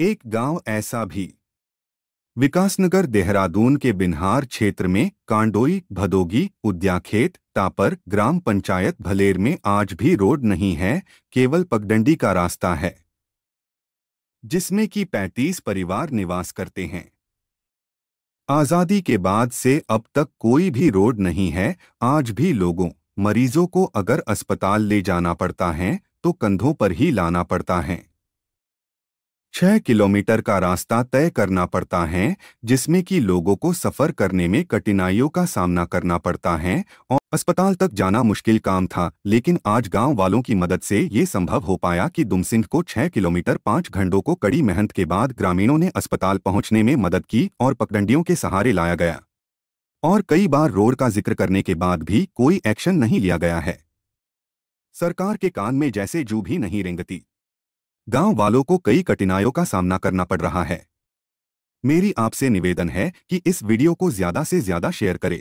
एक गांव ऐसा भी विकासनगर देहरादून के बिन्हार क्षेत्र में कांडोई भदोगी उद्याखेत तापर ग्राम पंचायत भलेर में आज भी रोड नहीं है केवल पगडंडी का रास्ता है जिसमें कि 35 परिवार निवास करते हैं आज़ादी के बाद से अब तक कोई भी रोड नहीं है आज भी लोगों मरीजों को अगर अस्पताल ले जाना पड़ता है तो कंधों पर ही लाना पड़ता है छह किलोमीटर का रास्ता तय करना पड़ता है जिसमें कि लोगों को सफ़र करने में कठिनाइयों का सामना करना पड़ता है और अस्पताल तक जाना मुश्किल काम था लेकिन आज गांव वालों की मदद से ये संभव हो पाया कि दुमसिंह को छह किलोमीटर पाँच घंटों को कड़ी मेहनत के बाद ग्रामीणों ने अस्पताल पहुंचने में मदद की और पगडंडियों के सहारे लाया गया और कई बार रोड का जिक्र करने के बाद भी कोई एक्शन नहीं लिया गया है सरकार के कान में जैसे जू भी नहीं रेंगती गांव वालों को कई कठिनाइयों का सामना करना पड़ रहा है मेरी आपसे निवेदन है कि इस वीडियो को ज्यादा से ज्यादा शेयर करें